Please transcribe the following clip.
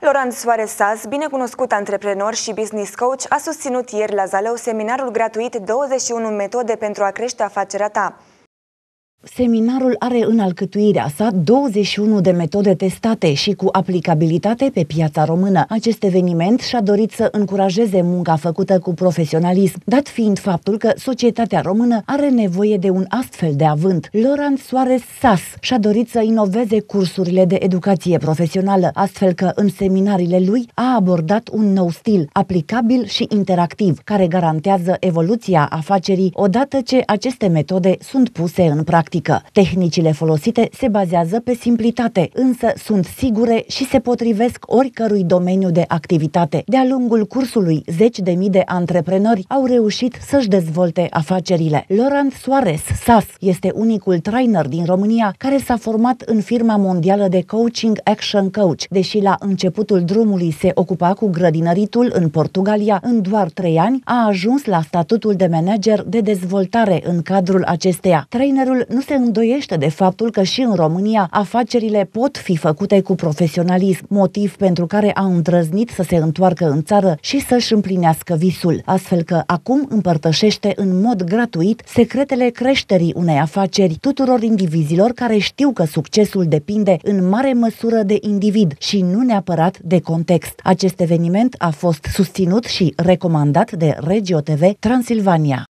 Laurent Soares binecunoscut antreprenor și business coach, a susținut ieri la Zaleu seminarul gratuit 21 metode pentru a crește afacerea ta. Seminarul are în alcătuirea sa 21 de metode testate și cu aplicabilitate pe piața română. Acest eveniment și-a dorit să încurajeze munca făcută cu profesionalism, dat fiind faptul că societatea română are nevoie de un astfel de avânt. Laurent Soares Sas și-a dorit să inoveze cursurile de educație profesională, astfel că în seminarile lui a abordat un nou stil, aplicabil și interactiv, care garantează evoluția afacerii odată ce aceste metode sunt puse în practică practică. Tehnicile folosite se bazează pe simplitate, însă sunt sigure și se potrivesc oricărui domeniu de activitate. De-a lungul cursului, zeci de mii de antreprenori au reușit să-și dezvolte afacerile. Laurent Soares, SAS. Este unicul trainer din România care s-a format în firma mondială de coaching Action Coach. Deși la începutul drumului se ocupa cu grădinăritul în Portugalia, în doar trei ani a ajuns la statutul de manager de dezvoltare în cadrul acesteia. Trainerul nu se îndoiește de faptul că și în România afacerile pot fi făcute cu profesionalism, motiv pentru care a îndrăznit să se întoarcă în țară și să-și împlinească visul, astfel că acum împărtășește în mod gratuit secretele creșterii creșterii unei afaceri tuturor indivizilor care știu că succesul depinde în mare măsură de individ și nu neapărat de context. Acest eveniment a fost susținut și recomandat de Regio TV Transilvania.